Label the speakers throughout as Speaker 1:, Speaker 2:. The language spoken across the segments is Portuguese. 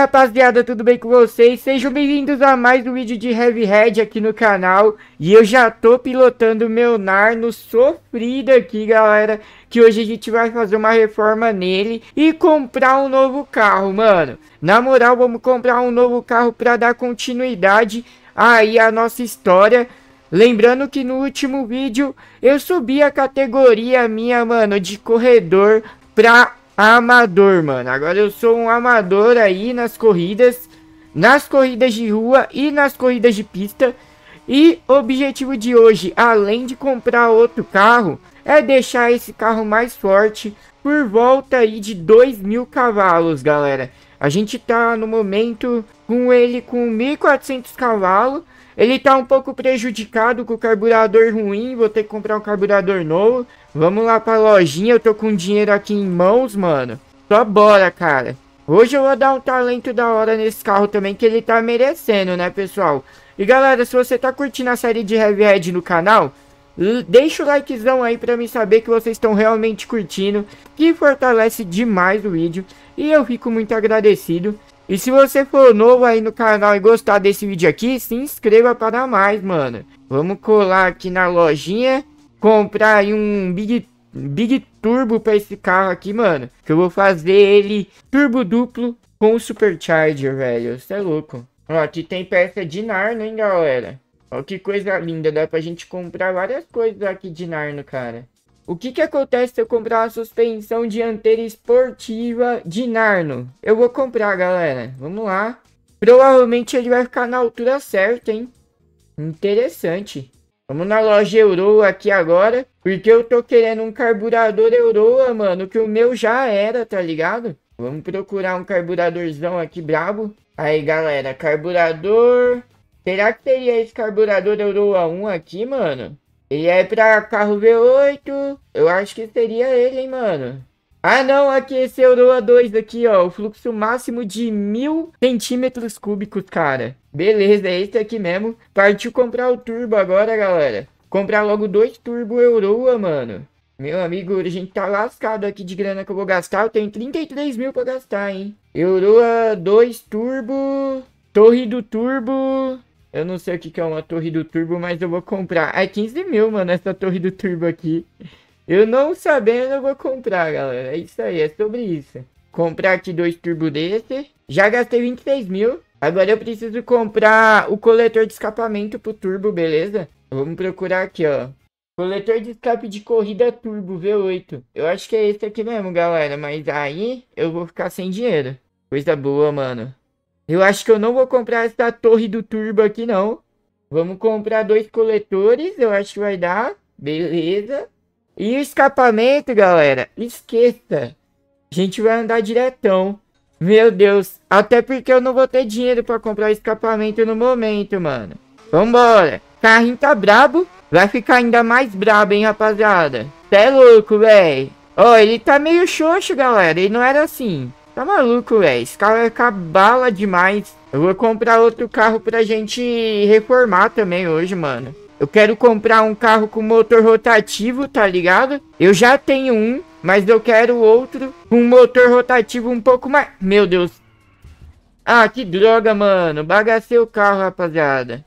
Speaker 1: rapaziada, tudo bem com vocês? Sejam bem-vindos a mais um vídeo de Heavy Head aqui no canal E eu já tô pilotando meu Narno sofrido aqui, galera Que hoje a gente vai fazer uma reforma nele e comprar um novo carro, mano Na moral, vamos comprar um novo carro pra dar continuidade aí à nossa história Lembrando que no último vídeo eu subi a categoria minha, mano, de corredor pra amador, mano. Agora eu sou um amador aí nas corridas, nas corridas de rua e nas corridas de pista. E o objetivo de hoje, além de comprar outro carro, é deixar esse carro mais forte por volta aí de 2 mil cavalos, galera. A gente tá no momento com ele com 1.400 cavalos. Ele tá um pouco prejudicado com o carburador ruim, vou ter que comprar um carburador novo. Vamos lá pra lojinha, eu tô com dinheiro aqui em mãos, mano. Só bora, cara. Hoje eu vou dar um talento da hora nesse carro também, que ele tá merecendo, né, pessoal? E galera, se você tá curtindo a série de Heavy Head no canal, deixa o likezão aí pra mim saber que vocês estão realmente curtindo, que fortalece demais o vídeo, e eu fico muito agradecido. E se você for novo aí no canal e gostar desse vídeo aqui, se inscreva para mais, mano. Vamos colar aqui na lojinha comprar um Big, Big Turbo pra esse carro aqui, mano. Que eu vou fazer ele turbo duplo com o Supercharger, velho. Você é louco. Ó, aqui tem peça de Narno, hein, galera. Ó, que coisa linda. Dá pra gente comprar várias coisas aqui de Narno, cara. O que que acontece se eu comprar uma suspensão dianteira esportiva de Narno? Eu vou comprar, galera. Vamos lá. Provavelmente ele vai ficar na altura certa, hein? Interessante. Vamos na loja Euroa aqui agora, porque eu tô querendo um carburador Euroa, mano, que o meu já era, tá ligado? Vamos procurar um carburadorzão aqui brabo. Aí, galera, carburador... Será que teria esse carburador Euroa 1 aqui, mano? Ele é pra carro V8. Eu acho que seria ele, hein, mano. Ah, não, aqui esse Euroa é 2 aqui, ó. O fluxo máximo de mil centímetros cúbicos, cara. Beleza, é esse aqui mesmo. Partiu comprar o turbo agora, galera. Comprar logo dois turbo Euroa, mano. Meu amigo, a gente tá lascado aqui de grana que eu vou gastar. Eu tenho 33 mil pra gastar, hein? Euroa 2 Turbo. Torre do Turbo. Eu não sei o que, que é uma torre do Turbo, mas eu vou comprar. É 15 mil, mano, essa torre do Turbo aqui. Eu não sabendo, eu vou comprar, galera. É isso aí, é sobre isso. Comprar aqui dois turbo desse. Já gastei 26 mil. Agora eu preciso comprar o coletor de escapamento pro turbo, beleza? Vamos procurar aqui, ó. Coletor de escape de corrida turbo V8. Eu acho que é esse aqui mesmo, galera. Mas aí eu vou ficar sem dinheiro. Coisa boa, mano. Eu acho que eu não vou comprar essa torre do turbo aqui, não. Vamos comprar dois coletores. Eu acho que vai dar. Beleza. E o escapamento, galera, esquerda. A gente vai andar diretão. Meu Deus, até porque eu não vou ter dinheiro pra comprar escapamento no momento, mano. Vambora. Carrinho tá brabo. Vai ficar ainda mais brabo, hein, rapaziada. Cê é louco, véi. Ó, oh, ele tá meio xoxo, galera. Ele não era assim. Tá maluco, véi. Esse carro vai é ficar bala demais. Eu vou comprar outro carro pra gente reformar também hoje, mano. Eu quero comprar um carro com motor rotativo, tá ligado? Eu já tenho um, mas eu quero outro com motor rotativo um pouco mais. Meu Deus. Ah, que droga, mano. Bagacei o carro, rapaziada.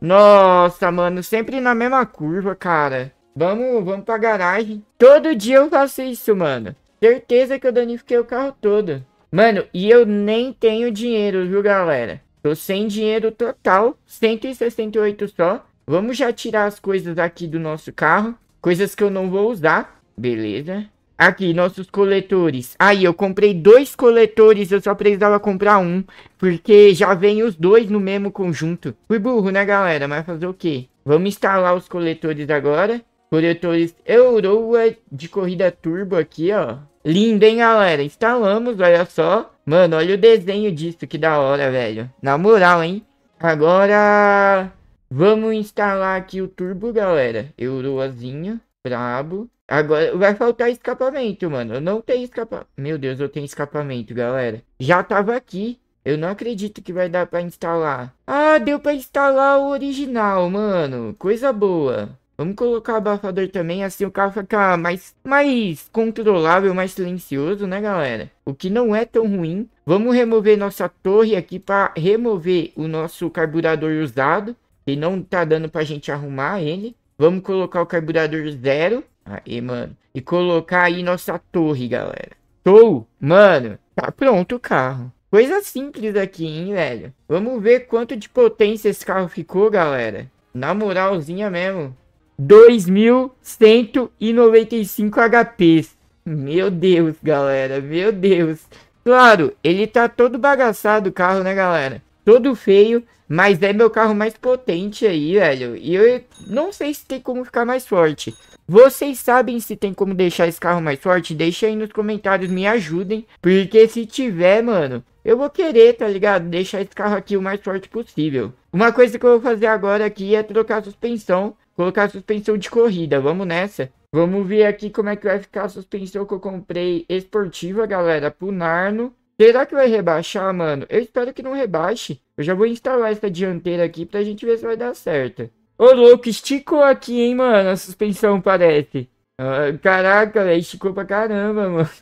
Speaker 1: Nossa, mano. Sempre na mesma curva, cara. Vamos, vamos pra garagem. Todo dia eu faço isso, mano. Certeza que eu danifiquei o carro todo. Mano, e eu nem tenho dinheiro, viu, galera? Tô sem dinheiro total. 168 só. Vamos já tirar as coisas aqui do nosso carro. Coisas que eu não vou usar. Beleza. Aqui, nossos coletores. Aí, eu comprei dois coletores, eu só precisava comprar um. Porque já vem os dois no mesmo conjunto. Fui burro, né, galera? Mas fazer o quê? Vamos instalar os coletores agora. Coletores Euroa de corrida turbo aqui, ó. Lindo, hein, galera? Instalamos, olha só. Mano, olha o desenho disso, que da hora, velho. Na moral, hein? Agora... Vamos instalar aqui o turbo, galera. Euroazinha, brabo. Agora vai faltar escapamento, mano. Eu não tenho escapamento. Meu Deus, eu tenho escapamento, galera. Já tava aqui. Eu não acredito que vai dar pra instalar. Ah, deu pra instalar o original, mano. Coisa boa. Vamos colocar abafador também, assim o carro fica mais, mais controlável, mais silencioso, né, galera? O que não é tão ruim. Vamos remover nossa torre aqui para remover o nosso carburador usado que não tá dando pra gente arrumar ele. Vamos colocar o carburador zero. Aí, mano. E colocar aí nossa torre, galera. Tô, mano. Tá pronto o carro. Coisa simples aqui, hein, velho. Vamos ver quanto de potência esse carro ficou, galera. Na moralzinha mesmo. 2.195 HPs. Meu Deus, galera. Meu Deus. Claro, ele tá todo bagaçado o carro, né, galera? Todo feio. Mas é meu carro mais potente aí, velho. E eu não sei se tem como ficar mais forte. Vocês sabem se tem como deixar esse carro mais forte? Deixa aí nos comentários, me ajudem. Porque se tiver, mano, eu vou querer, tá ligado? Deixar esse carro aqui o mais forte possível. Uma coisa que eu vou fazer agora aqui é trocar a suspensão. Colocar a suspensão de corrida, vamos nessa. Vamos ver aqui como é que vai ficar a suspensão que eu comprei esportiva, galera, pro Narno. Será que vai rebaixar, mano? Eu espero que não rebaixe. Eu já vou instalar essa dianteira aqui pra gente ver se vai dar certo. Ô, louco, esticou aqui, hein, mano? A suspensão parece. Ah, caraca, velho, esticou pra caramba, mano.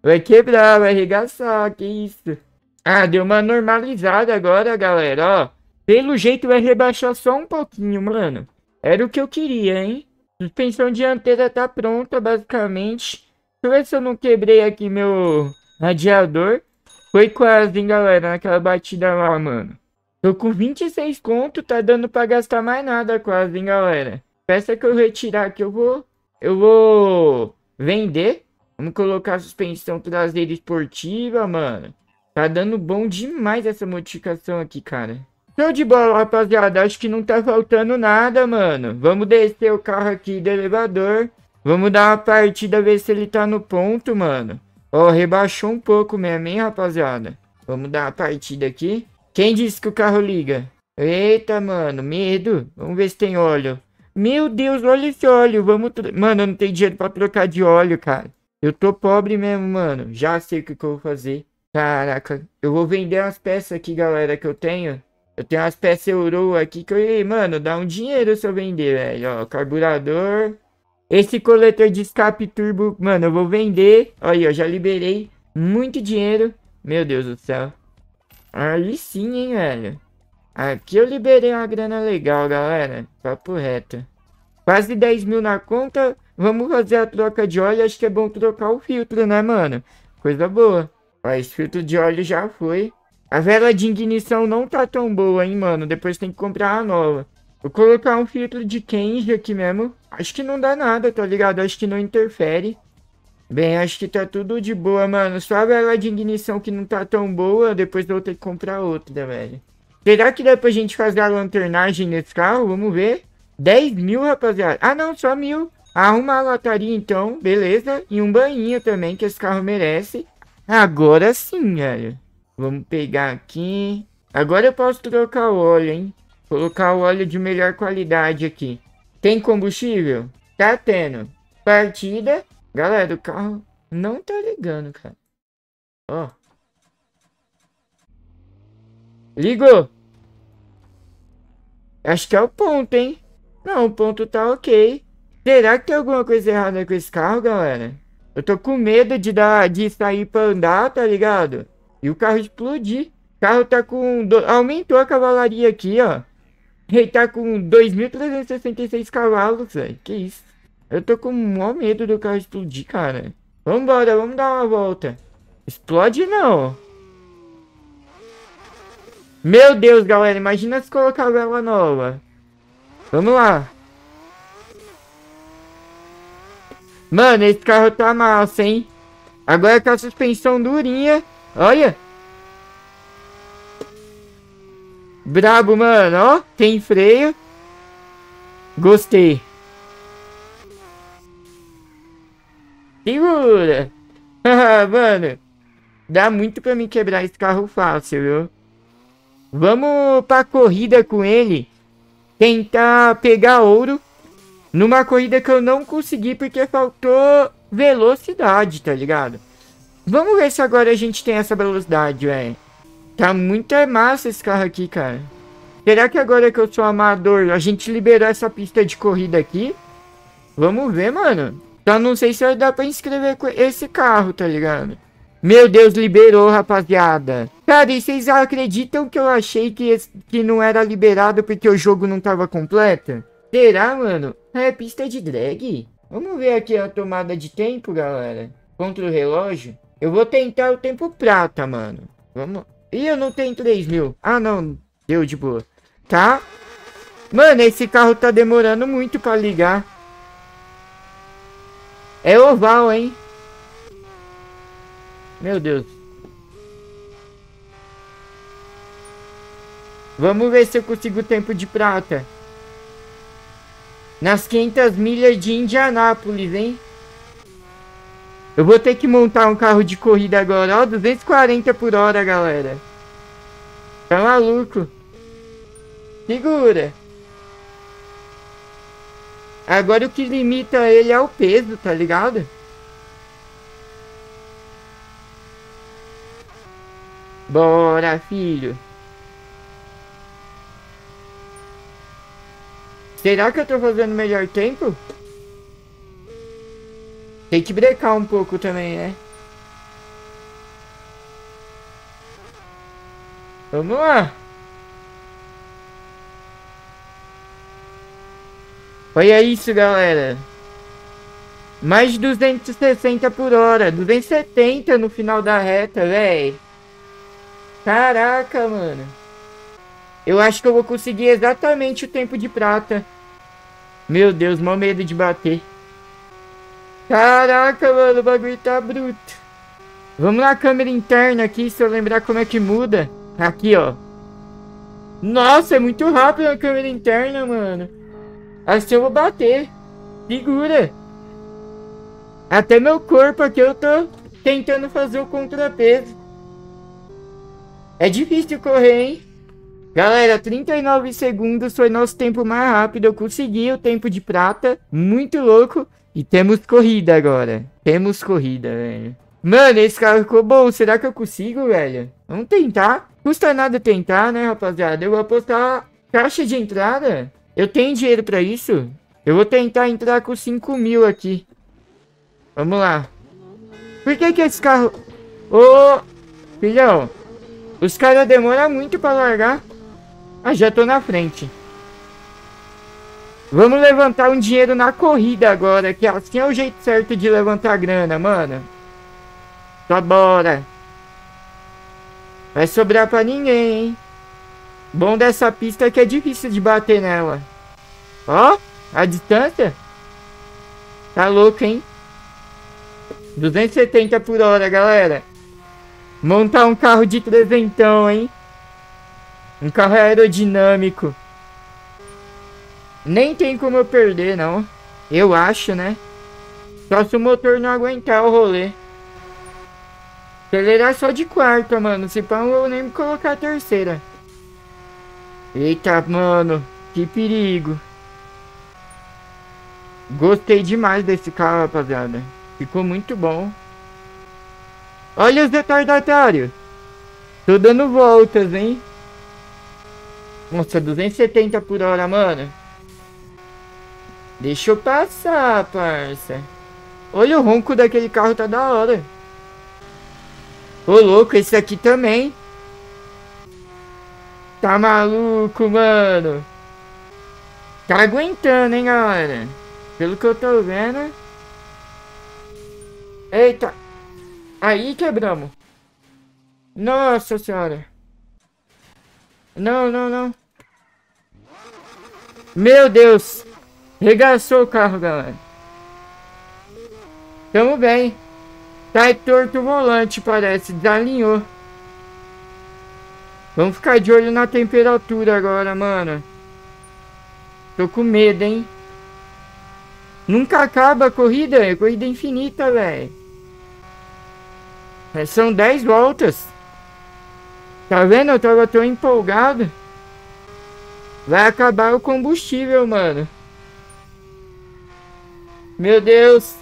Speaker 1: Vai quebrar, vai arregaçar, que isso. Ah, deu uma normalizada agora, galera, ó. Pelo jeito vai rebaixar só um pouquinho, mano. Era o que eu queria, hein? Suspensão dianteira tá pronta, basicamente. Deixa eu ver se eu não quebrei aqui meu Radiador. Foi quase, hein, galera, naquela batida lá, mano. Tô com 26 conto, tá dando pra gastar mais nada quase, hein, galera. Peça que eu retirar aqui, eu vou... Eu vou... Vender. Vamos colocar a suspensão traseira esportiva, mano. Tá dando bom demais essa modificação aqui, cara. Show de bola, rapaziada. Acho que não tá faltando nada, mano. Vamos descer o carro aqui do elevador. Vamos dar uma partida, ver se ele tá no ponto, mano. Ó, oh, rebaixou um pouco mesmo, hein, rapaziada? Vamos dar a partida aqui. Quem disse que o carro liga? Eita, mano, medo. Vamos ver se tem óleo. Meu Deus, olha esse óleo. Vamos... Mano, eu não tenho dinheiro pra trocar de óleo, cara. Eu tô pobre mesmo, mano. Já sei o que, que eu vou fazer. Caraca, eu vou vender as peças aqui, galera, que eu tenho. Eu tenho umas peças euro aqui que eu... Mano, dá um dinheiro se eu vender, velho. Ó, carburador... Esse coletor de escape turbo, mano, eu vou vender. Aí, ó, já liberei muito dinheiro. Meu Deus do céu. Aí sim, hein, velho. Aqui eu liberei uma grana legal, galera. Papo reto. Quase 10 mil na conta. Vamos fazer a troca de óleo. Acho que é bom trocar o filtro, né, mano? Coisa boa. Ó, esse filtro de óleo já foi. A vela de ignição não tá tão boa, hein, mano. Depois tem que comprar a nova. Vou colocar um filtro de Kenji aqui mesmo. Acho que não dá nada, tá ligado? Acho que não interfere. Bem, acho que tá tudo de boa, mano. Só a vela de ignição que não tá tão boa, depois eu vou ter que comprar outra, velho. Será que dá pra gente fazer a lanternagem nesse carro? Vamos ver. 10 mil, rapaziada. Ah, não, só mil. Arruma a lataria, então. Beleza. E um banhinho também, que esse carro merece. Agora sim, velho. Vamos pegar aqui. Agora eu posso trocar o óleo, hein. Colocar o óleo de melhor qualidade aqui. Tem combustível? Tá tendo. Partida. Galera, o carro não tá ligando, cara. Ó. Oh. Ligou. Acho que é o ponto, hein? Não, o ponto tá ok. Será que tem alguma coisa errada com esse carro, galera? Eu tô com medo de, dar, de sair pra andar, tá ligado? E o carro explodir. O carro tá com... Do... Aumentou a cavalaria aqui, ó. Ele tá com 2.366 cavalos, velho. Que isso? Eu tô com o maior medo do carro explodir, cara. Vambora, vamos dar uma volta. Explode não. Meu Deus, galera. Imagina se colocar vela nova. Vamos lá. Mano, esse carro tá massa, hein? Agora com a suspensão durinha. Olha. Brabo, mano, ó. Tem freio. Gostei. Segura. mano, dá muito pra mim quebrar esse carro fácil, viu? Vamos pra corrida com ele. Tentar pegar ouro. Numa corrida que eu não consegui porque faltou velocidade, tá ligado? Vamos ver se agora a gente tem essa velocidade, velho. Tá muito é massa esse carro aqui, cara. Será que agora que eu sou amador, a gente liberou essa pista de corrida aqui? Vamos ver, mano. Só não sei se vai dar pra inscrever com esse carro, tá ligado? Meu Deus, liberou, rapaziada. Cara, e vocês acreditam que eu achei que, que não era liberado porque o jogo não tava completo? Será, mano? É pista de drag? Vamos ver aqui a tomada de tempo, galera. Contra o relógio. Eu vou tentar o tempo prata, mano. Vamos... Ih, eu não tenho 3 mil. Ah, não. Deu de boa. Tá? Mano, esse carro tá demorando muito pra ligar. É oval, hein? Meu Deus. Vamos ver se eu consigo tempo de prata. Nas 500 milhas de Indianápolis, hein? Eu vou ter que montar um carro de corrida agora, ó, 240 por hora, galera. Tá maluco? Segura. Agora o que limita ele é o peso, tá ligado? Bora, filho. Será que eu tô fazendo melhor tempo? Tem que brecar um pouco também, né? Vamos lá. Olha isso, galera. Mais de 260 por hora. 270 no final da reta, velho. Caraca, mano. Eu acho que eu vou conseguir exatamente o tempo de prata. Meu Deus, mó medo de bater. Caraca, mano, o bagulho tá bruto. Vamos na câmera interna aqui, se eu lembrar como é que muda. Aqui, ó. Nossa, é muito rápido a câmera interna, mano. Assim eu vou bater. Segura. Até meu corpo aqui eu tô tentando fazer o contrapeso. É difícil correr, hein? Galera, 39 segundos foi nosso tempo mais rápido. Eu consegui o tempo de prata. Muito louco. E temos corrida agora. Temos corrida, velho. Mano, esse carro ficou bom. Será que eu consigo, velho? Vamos tentar. Custa nada tentar, né, rapaziada? Eu vou apostar caixa de entrada. Eu tenho dinheiro pra isso? Eu vou tentar entrar com 5 mil aqui. Vamos lá. Por que que esse carro... Ô, filhão. Os caras demoram muito pra largar. Ah, já tô na frente. Vamos levantar um dinheiro na corrida agora, que assim é o jeito certo de levantar grana, mano. Só tá bora. Vai sobrar pra ninguém, hein? Bom dessa pista é que é difícil de bater nela. Ó, a distância. Tá louco, hein? 270 por hora, galera. Montar um carro de trezentão, hein? Um carro aerodinâmico. Nem tem como eu perder, não. Eu acho, né? Só se o motor não aguentar o rolê. Acelerar só de quarta, mano. Se pão eu nem me colocar a terceira. Eita, mano. Que perigo. Gostei demais desse carro, rapaziada. Ficou muito bom. Olha os retardatários. Tô dando voltas, hein? Nossa, 270 por hora, mano. Deixa eu passar, parça. Olha o ronco daquele carro, tá da hora. Ô, louco, esse aqui também. Tá maluco, mano. Tá aguentando, hein, galera. Pelo que eu tô vendo. Eita. Aí quebramos. Nossa senhora. Não, não, não. Meu Deus. Regaçou o carro, galera. Tamo bem. Tá torto o volante, parece. Desalinhou. Vamos ficar de olho na temperatura agora, mano. Tô com medo, hein? Nunca acaba a corrida. É corrida infinita, velho. É, são 10 voltas. Tá vendo? Eu tava tão empolgado. Vai acabar o combustível, mano. Meu Deus!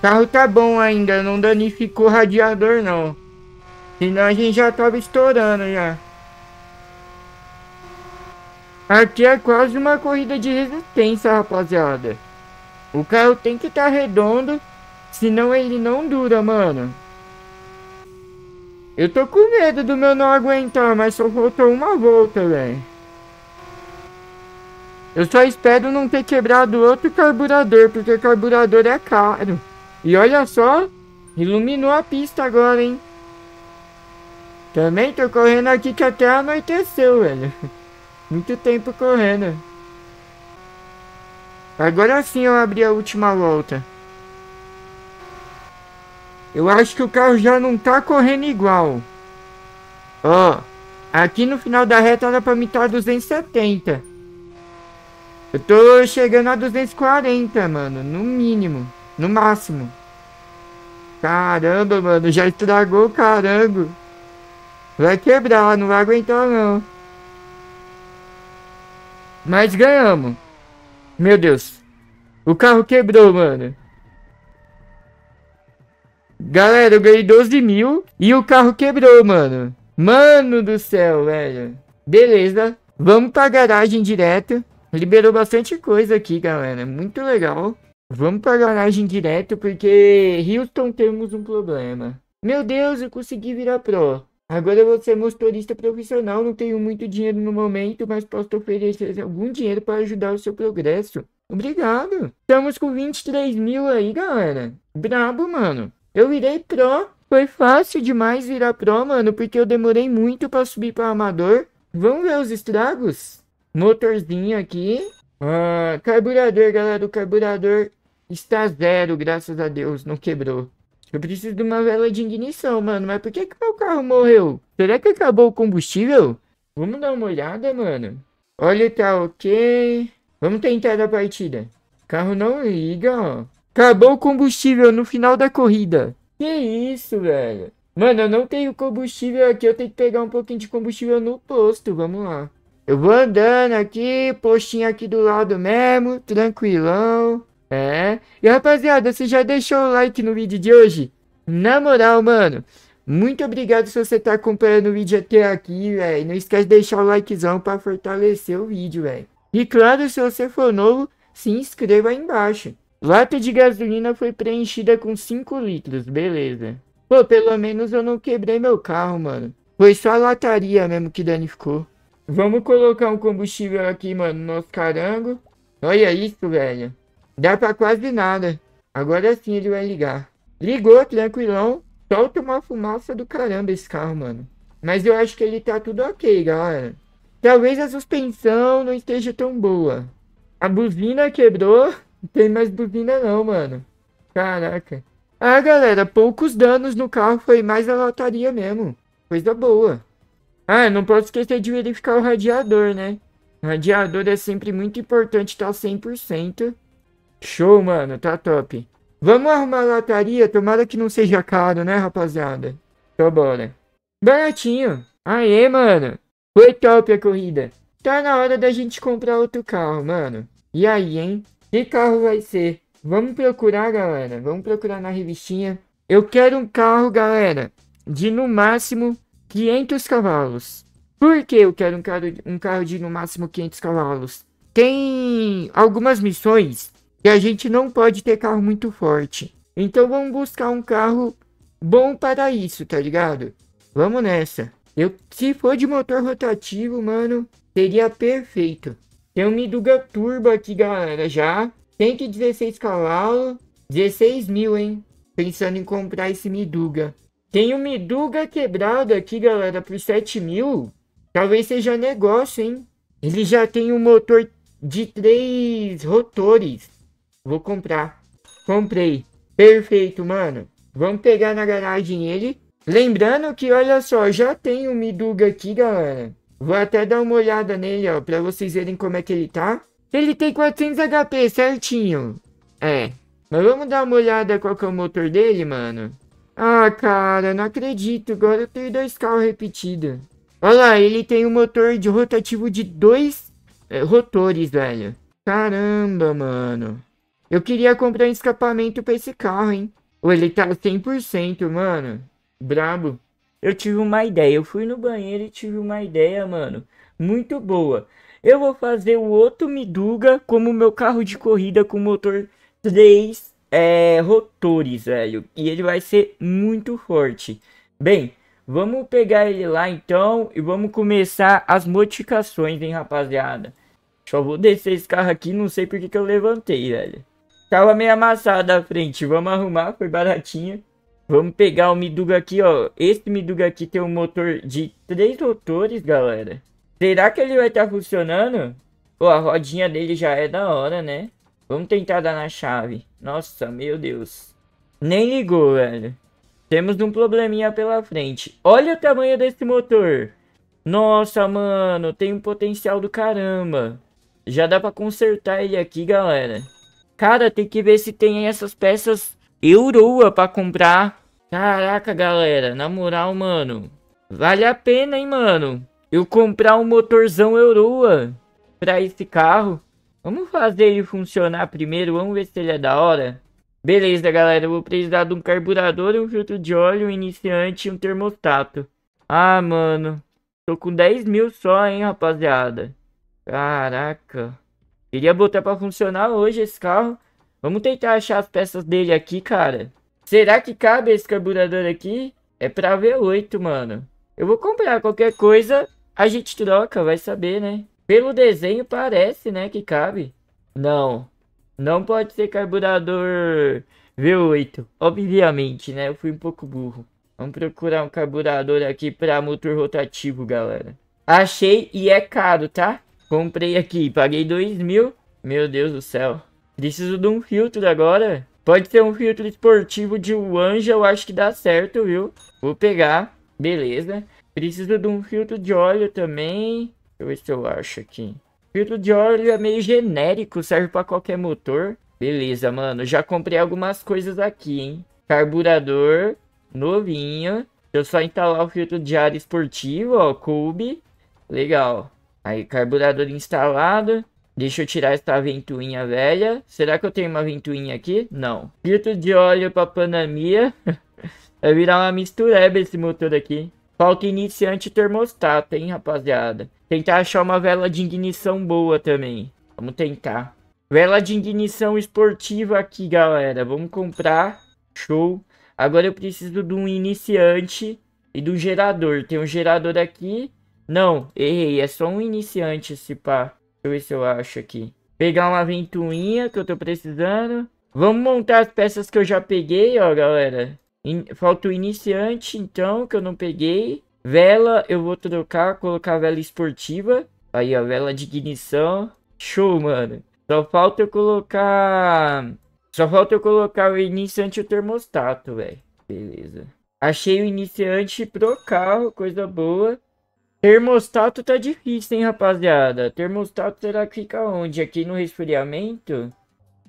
Speaker 1: Carro tá bom ainda, não danificou radiador não. Senão a gente já tava estourando já. Aqui é quase uma corrida de resistência, rapaziada. O carro tem que estar tá redondo, senão ele não dura, mano. Eu tô com medo do meu não aguentar, mas só faltou uma volta, velho. Eu só espero não ter quebrado outro carburador, porque carburador é caro. E olha só, iluminou a pista agora, hein? Também tô correndo aqui que até anoiteceu, velho. Muito tempo correndo. Agora sim eu abri a última volta. Eu acho que o carro já não tá correndo igual. Ó, aqui no final da reta era pra me estar 270. Eu tô chegando a 240, mano. No mínimo. No máximo. Caramba, mano. Já estragou o carango. Vai quebrar. Não vai aguentar, não. Mas ganhamos. Meu Deus. O carro quebrou, mano. Galera, eu ganhei 12 mil e o carro quebrou, mano. Mano do céu, velho. Beleza. Vamos pra garagem direto. Liberou bastante coisa aqui, galera. Muito legal. Vamos pra garagem direto, porque Houston temos um problema. Meu Deus, eu consegui virar pro. Agora eu vou ser motorista profissional, não tenho muito dinheiro no momento, mas posso oferecer algum dinheiro para ajudar o seu progresso. Obrigado. Estamos com 23 mil aí, galera. Brabo, mano. Eu virei pro. Foi fácil demais virar pro, mano, porque eu demorei muito para subir para amador. Vamos ver os estragos? Motorzinho aqui. Ah, carburador, galera. O carburador está zero, graças a Deus. Não quebrou. Eu preciso de uma vela de ignição, mano. Mas por que, que meu carro morreu? Será que acabou o combustível? Vamos dar uma olhada, mano. Olha, tá ok. Vamos tentar a partida. Carro não liga, ó. Acabou o combustível no final da corrida. Que isso, velho. Mano, eu não tenho combustível aqui. Eu tenho que pegar um pouquinho de combustível no posto. Vamos lá. Eu vou andando aqui, postinho aqui do lado mesmo, tranquilão. É. E rapaziada, você já deixou o like no vídeo de hoje? Na moral, mano. Muito obrigado se você tá acompanhando o vídeo até aqui, velho. Não esquece de deixar o likezão pra fortalecer o vídeo, velho. E claro, se você for novo, se inscreva aí embaixo. Lata de gasolina foi preenchida com 5 litros, beleza. Pô, pelo menos eu não quebrei meu carro, mano. Foi só a lataria mesmo que danificou. Vamos colocar um combustível aqui, mano, no nosso carango. Olha isso, velho. Dá pra quase nada. Agora sim ele vai ligar. Ligou, tranquilão. Solta uma fumaça do caramba esse carro, mano. Mas eu acho que ele tá tudo ok, galera. Talvez a suspensão não esteja tão boa. A buzina quebrou. Não tem mais buzina não, mano. Caraca. Ah, galera, poucos danos no carro foi mais a lotaria mesmo. Coisa boa. Ah, não posso esquecer de verificar o radiador, né? O radiador é sempre muito importante estar tá 100%. Show, mano, tá top. Vamos arrumar a lataria, tomara que não seja caro, né, rapaziada? Então bora. Baratinho. Aê, mano. Foi top a corrida. Tá na hora da gente comprar outro carro, mano. E aí, hein? Que carro vai ser? Vamos procurar, galera. Vamos procurar na revistinha. Eu quero um carro, galera, de no máximo 500 cavalos. Por que eu quero um carro, um carro de no máximo 500 cavalos? Tem algumas missões que a gente não pode ter carro muito forte. Então vamos buscar um carro bom para isso, tá ligado? Vamos nessa. Eu, se for de motor rotativo, mano, seria perfeito. Tem um Miduga Turbo aqui, galera, já. 116 cavalos, 16 mil, hein? Pensando em comprar esse Miduga. Tem o Miduga quebrado aqui, galera, por 7 mil. Talvez seja negócio, hein? Ele já tem um motor de três rotores. Vou comprar. Comprei. Perfeito, mano. Vamos pegar na garagem ele. Lembrando que, olha só, já tem o Miduga aqui, galera. Vou até dar uma olhada nele, ó, pra vocês verem como é que ele tá. Ele tem 400 HP, certinho. É. Mas vamos dar uma olhada qual que é o motor dele, mano. Ah, cara, não acredito. Agora eu tenho dois carros repetidos. Olha lá, ele tem um motor de rotativo de dois é, rotores, velho. Caramba, mano. Eu queria comprar um escapamento pra esse carro, hein. Ou ele tá 100%, mano. Brabo. Eu tive uma ideia. Eu fui no banheiro e tive uma ideia, mano. Muito boa. Eu vou fazer o outro Miduga como meu carro de corrida com motor 3 é, rotores, velho. E ele vai ser muito forte. Bem, vamos pegar ele lá então e vamos começar as modificações, hein, rapaziada. Só vou descer esse carro aqui, não sei porque que eu levantei, velho. Tava meio amassado a frente, vamos arrumar, foi baratinha. Vamos pegar o Miduga aqui, ó. Esse Miduga aqui tem um motor de três rotores, galera. Será que ele vai estar tá funcionando? Pô, a rodinha dele já é da hora, né? Vamos tentar dar na chave. Nossa, meu Deus. Nem ligou, velho. Temos um probleminha pela frente. Olha o tamanho desse motor. Nossa, mano. Tem um potencial do caramba. Já dá pra consertar ele aqui, galera. Cara, tem que ver se tem essas peças euroa pra comprar. Caraca, galera. Na moral, mano. Vale a pena, hein, mano. Eu comprar um motorzão euroa pra esse carro. Vamos fazer ele funcionar primeiro, vamos ver se ele é da hora. Beleza, galera, eu vou precisar de um carburador, um filtro de óleo, um iniciante e um termostato. Ah, mano, tô com 10 mil só, hein, rapaziada. Caraca. Queria botar pra funcionar hoje esse carro. Vamos tentar achar as peças dele aqui, cara. Será que cabe esse carburador aqui? É pra V8, mano. Eu vou comprar qualquer coisa, a gente troca, vai saber, né? Pelo desenho parece, né, que cabe. Não. Não pode ser carburador V8. Obviamente, né? Eu fui um pouco burro. Vamos procurar um carburador aqui para motor rotativo, galera. Achei e é caro, tá? Comprei aqui, paguei 2 mil. Meu Deus do céu. Preciso de um filtro agora. Pode ser um filtro esportivo de Wanja, eu acho que dá certo, viu? Vou pegar, beleza. Preciso de um filtro de óleo também eu ver se eu acho aqui. Filtro de óleo é meio genérico, serve para qualquer motor. Beleza, mano. Já comprei algumas coisas aqui, hein. Carburador, novinho. Deixa eu só instalar o filtro de ar esportivo, ó, Cube. Legal. Aí, carburador instalado. Deixa eu tirar essa ventoinha velha. Será que eu tenho uma ventoinha aqui? Não. Filtro de óleo para Panamia. Vai virar uma mistureba esse motor aqui. Falta iniciante termostato, hein, rapaziada. Tentar achar uma vela de ignição boa também. Vamos tentar. Vela de ignição esportiva aqui, galera. Vamos comprar. Show. Agora eu preciso de um iniciante e do gerador. Tem um gerador aqui. Não, errei. É só um iniciante esse pá. Deixa eu ver se eu acho aqui. Pegar uma ventoinha que eu tô precisando. Vamos montar as peças que eu já peguei, ó, galera. In, falta o iniciante, então, que eu não peguei. Vela, eu vou trocar, colocar vela esportiva. Aí, ó, vela de ignição. Show, mano. Só falta eu colocar... Só falta eu colocar o iniciante e o termostato, velho. Beleza. Achei o iniciante pro carro, coisa boa. Termostato tá difícil, hein, rapaziada. Termostato será que fica onde? Aqui no resfriamento?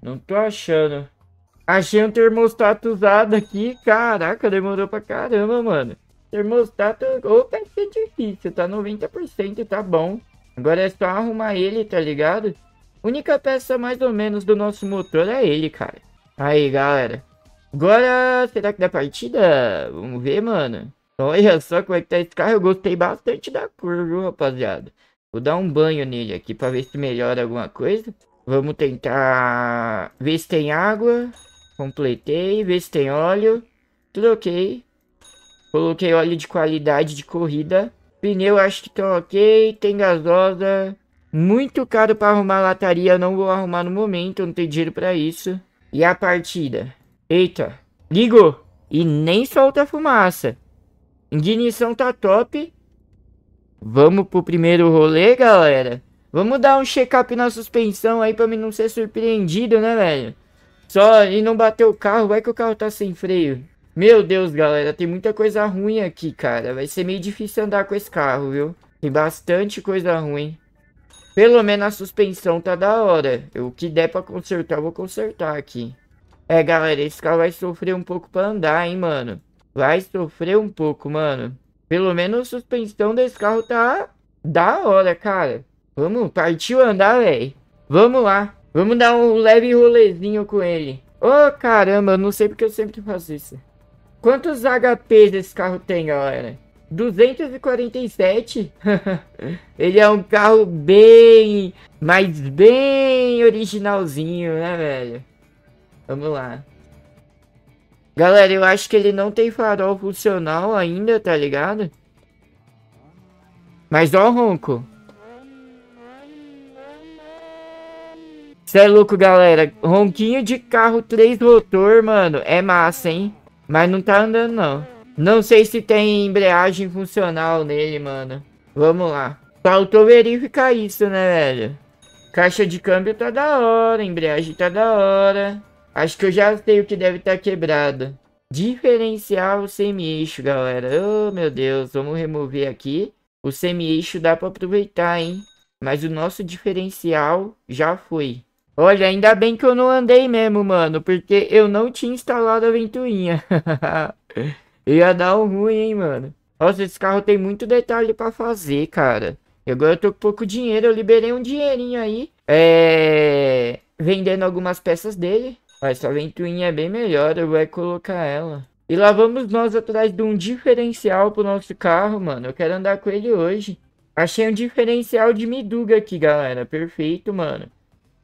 Speaker 1: Não tô achando. Achei um termostato usado aqui. Caraca, demorou pra caramba, mano. Termostato, opa, isso é difícil. Tá 90%, tá bom. Agora é só arrumar ele, tá ligado? Única peça mais ou menos do nosso motor é ele, cara. Aí, galera. Agora, será que dá partida? Vamos ver, mano. Olha só como é que tá esse carro. Eu gostei bastante da cor, viu, rapaziada? Vou dar um banho nele aqui pra ver se melhora alguma coisa. Vamos tentar ver se tem água. Completei, ver se tem óleo. Tudo ok. Coloquei óleo de qualidade de corrida. Pneu acho que tá ok. Tem gasosa. Muito caro para arrumar lataria. Não vou arrumar no momento. Não tenho dinheiro para isso. E a partida? Eita. Ligou. E nem solta fumaça. Ignição tá top. Vamos pro primeiro rolê, galera. Vamos dar um check-up na suspensão aí para mim não ser surpreendido, né, velho? Só e não bater o carro, vai que o carro tá sem freio. Meu Deus, galera, tem muita coisa ruim aqui, cara. Vai ser meio difícil andar com esse carro, viu? Tem bastante coisa ruim. Pelo menos a suspensão tá da hora. O que der pra consertar, eu vou consertar aqui. É, galera, esse carro vai sofrer um pouco pra andar, hein, mano. Vai sofrer um pouco, mano. Pelo menos a suspensão desse carro tá da hora, cara. Vamos, partiu andar, velho. Vamos lá. Vamos dar um leve rolezinho com ele. Oh, caramba, eu não sei porque eu sempre faço isso. Quantos HP esse carro tem, galera? 247? ele é um carro bem... Mas bem originalzinho, né, velho? Vamos lá. Galera, eu acho que ele não tem farol funcional ainda, tá ligado? Mas ó o ronco. Cê é louco, galera. Ronquinho de carro três motor, mano. É massa, hein? Mas não tá andando, não. Não sei se tem embreagem funcional nele, mano. Vamos lá. Faltou verificar isso, né, velho? Caixa de câmbio tá da hora, embreagem tá da hora. Acho que eu já sei o que deve estar tá quebrado. Diferencial semi-eixo, galera. Oh, meu Deus. Vamos remover aqui. O semi-eixo dá pra aproveitar, hein? Mas o nosso diferencial já foi. Olha, ainda bem que eu não andei mesmo, mano, porque eu não tinha instalado a ventoinha. Ia dar um ruim, hein, mano. Nossa, esse carro tem muito detalhe pra fazer, cara. E agora eu tô com pouco dinheiro, eu liberei um dinheirinho aí. É... Vendendo algumas peças dele. Mas essa ventoinha é bem melhor, eu vou é colocar ela. E lá vamos nós atrás de um diferencial pro nosso carro, mano. Eu quero andar com ele hoje. Achei um diferencial de Miduga aqui, galera. Perfeito, mano.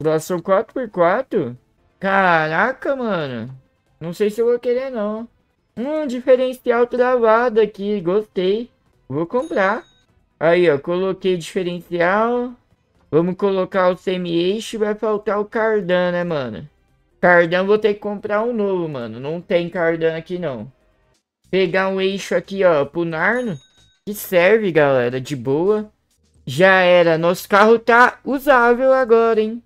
Speaker 1: Elas são 4x4? Caraca, mano. Não sei se eu vou querer, não. Hum, diferencial travado aqui. Gostei. Vou comprar. Aí, ó. Coloquei diferencial. Vamos colocar o semi-eixo. Vai faltar o cardan, né, mano? Cardan vou ter que comprar um novo, mano. Não tem cardan aqui, não. Pegar um eixo aqui, ó. Pro Narno. Que serve, galera. De boa. Já era. Nosso carro tá usável agora, hein?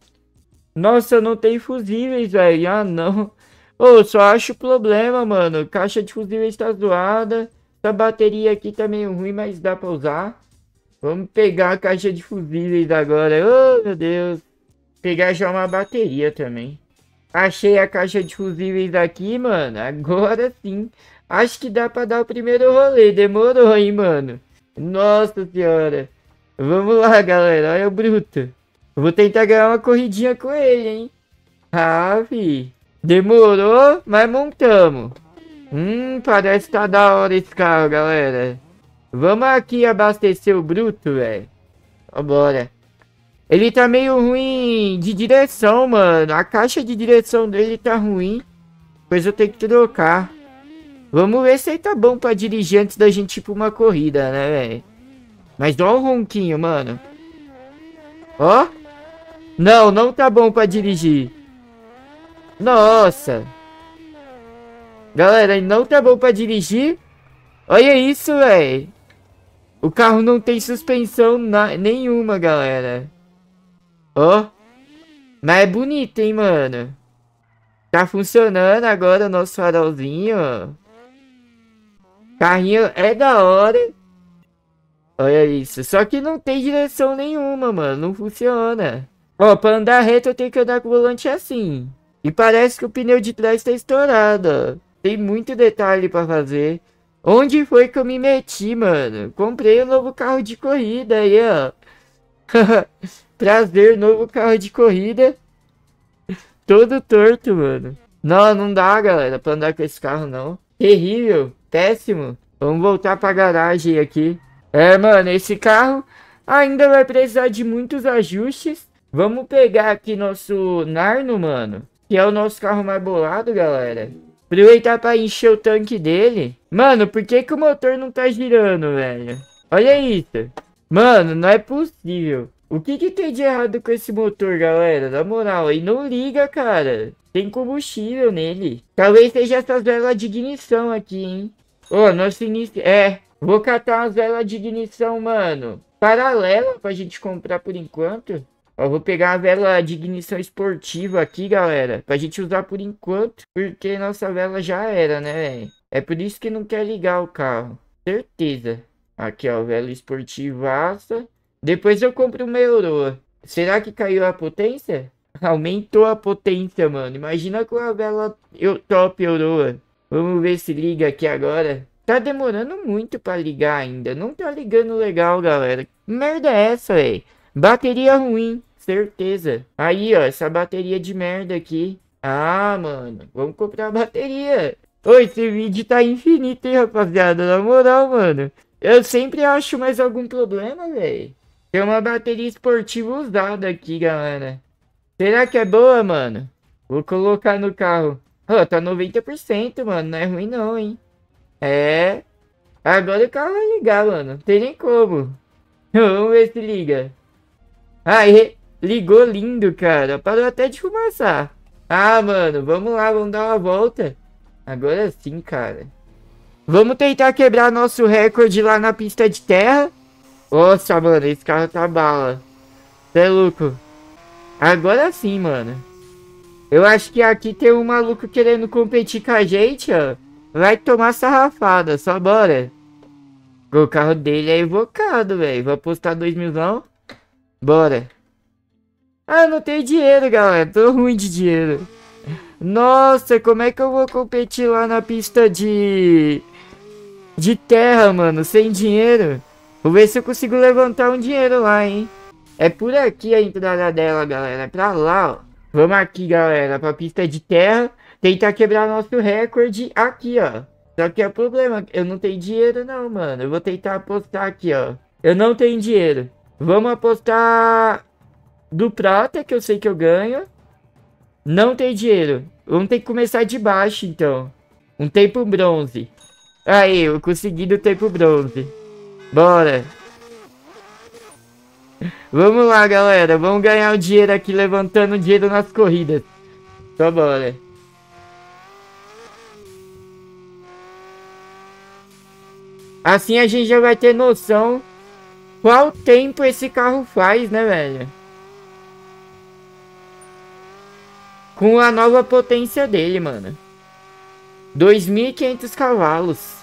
Speaker 1: Nossa, não tem fusíveis, velho. Ah, não. Ô, oh, só acho problema, mano. Caixa de fusíveis tá zoada. Essa bateria aqui tá meio ruim, mas dá pra usar. Vamos pegar a caixa de fusíveis agora. Oh, meu Deus. Pegar já uma bateria também. Achei a caixa de fusíveis aqui, mano. Agora sim. Acho que dá pra dar o primeiro rolê. Demorou, hein, mano. Nossa senhora. Vamos lá, galera. Olha o bruto. Vou tentar ganhar uma corridinha com ele, hein? Ave. Demorou, mas montamos. Hum, parece que tá da hora esse carro, galera. Vamos aqui abastecer o Bruto, velho. Vambora. Ele tá meio ruim de direção, mano. A caixa de direção dele tá ruim. Pois eu tenho que trocar. Vamos ver se ele tá bom pra dirigir antes da gente ir pra uma corrida, né, velho? Mas dá um ronquinho, mano. Ó. Não, não tá bom pra dirigir. Nossa. Galera, não tá bom pra dirigir. Olha isso, velho. O carro não tem suspensão nenhuma, galera. Ó. Oh. Mas é bonito, hein, mano. Tá funcionando agora o nosso farolzinho. Carrinho é da hora. Olha isso. Só que não tem direção nenhuma, mano. Não funciona. Ó, pra andar reto eu tenho que andar com o volante assim. E parece que o pneu de trás tá estourado. Tem muito detalhe pra fazer. Onde foi que eu me meti, mano? Comprei um novo carro de corrida aí, ó. Prazer, novo carro de corrida. Todo torto, mano. Não, não dá, galera, pra andar com esse carro, não. Terrível, péssimo. Vamos voltar pra garagem aqui. É, mano, esse carro ainda vai precisar de muitos ajustes. Vamos pegar aqui nosso Narno, mano. Que é o nosso carro mais bolado, galera. Aproveitar pra encher o tanque dele. Mano, por que, que o motor não tá girando, velho? Olha isso. Mano, não é possível. O que que tem de errado com esse motor, galera? Na moral, aí não liga, cara. Tem combustível nele. Talvez seja essas velas de ignição aqui, hein? Ô, oh, nosso início... É, vou catar umas velas de ignição, mano. Paralela pra gente comprar por enquanto. Ó, vou pegar a vela de ignição esportiva aqui, galera. Pra gente usar por enquanto. Porque nossa vela já era, né, velho? É por isso que não quer ligar o carro. Certeza. Aqui, ó, vela esportivaça. Depois eu compro uma Euroa. Será que caiu a potência? Aumentou a potência, mano. Imagina com a vela eu, top Euroa. Vamos ver se liga aqui agora. Tá demorando muito pra ligar ainda. Não tá ligando legal, galera. Que merda é essa, velho? Bateria ruim, certeza. Aí, ó, essa bateria de merda aqui. Ah, mano, vamos comprar bateria. Oi, esse vídeo tá infinito, hein, rapaziada. Na moral, mano. Eu sempre acho mais algum problema, velho. Tem uma bateria esportiva usada aqui, galera. Será que é boa, mano? Vou colocar no carro. Ó, oh, tá 90%, mano. Não é ruim não, hein? É. Agora o carro vai ligar, mano. Não tem nem como. Vamos ver se liga. Aí, ligou lindo, cara. Parou até de fumaçar. Ah, mano, vamos lá, vamos dar uma volta. Agora sim, cara. Vamos tentar quebrar nosso recorde lá na pista de terra. Nossa, mano, esse carro tá bala. Cê é louco. Agora sim, mano. Eu acho que aqui tem um maluco querendo competir com a gente, ó. Vai tomar sarrafada, só bora. O carro dele é evocado, velho. Vou apostar dois milão. Bora. Ah, não tem dinheiro, galera. Tô ruim de dinheiro. Nossa, como é que eu vou competir lá na pista de... De terra, mano, sem dinheiro. Vou ver se eu consigo levantar um dinheiro lá, hein. É por aqui a entrada dela, galera. É pra lá, ó. Vamos aqui, galera, pra pista de terra. Tentar quebrar nosso recorde aqui, ó. Só que é o problema, eu não tenho dinheiro não, mano. Eu vou tentar apostar aqui, ó. Eu não tenho dinheiro. Vamos apostar do prata, que eu sei que eu ganho. Não tem dinheiro. Vamos ter que começar de baixo, então. Um tempo bronze. Aí, eu consegui do tempo bronze. Bora. Vamos lá, galera. Vamos ganhar o dinheiro aqui, levantando o dinheiro nas corridas. Só então, bora. Assim a gente já vai ter noção qual tempo esse carro faz, né, velho? Com a nova potência dele, mano. 2.500 cavalos.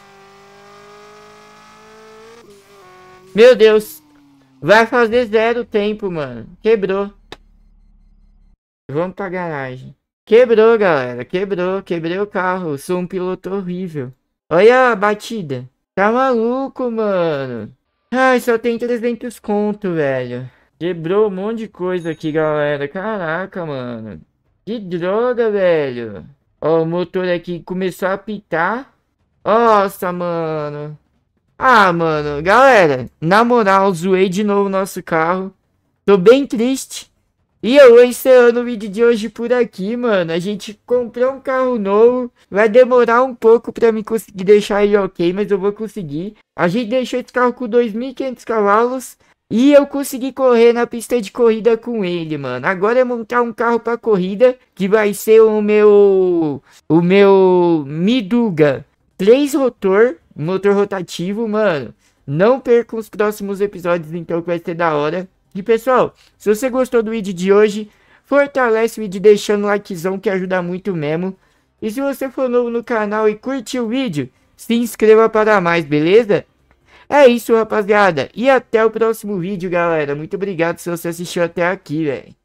Speaker 1: Meu Deus. Vai fazer zero tempo, mano. Quebrou. Vamos pra garagem. Quebrou, galera. Quebrou. Quebrei o carro. Sou um piloto horrível. Olha a batida. Tá maluco, mano. Ai, só tem 300 conto, velho. Quebrou um monte de coisa aqui, galera. Caraca, mano. Que droga, velho. Ó, o motor aqui começou a pitar. Nossa, mano. Ah, mano. Galera, na moral, zoei de novo o nosso carro. Tô bem triste. E eu vou encerrando o vídeo de hoje por aqui, mano. A gente comprou um carro novo. Vai demorar um pouco pra me conseguir deixar ele ok, mas eu vou conseguir. A gente deixou esse carro com 2.500 cavalos. E eu consegui correr na pista de corrida com ele, mano. Agora é montar um carro pra corrida, que vai ser o meu... O meu Miduga. Três rotor, motor rotativo, mano. Não percam os próximos episódios, então, que vai ser da hora. E pessoal, se você gostou do vídeo de hoje, fortalece o vídeo deixando o likezão que ajuda muito mesmo. E se você for novo no canal e curtiu o vídeo, se inscreva para mais, beleza? É isso, rapaziada. E até o próximo vídeo, galera. Muito obrigado se você assistiu até aqui, velho.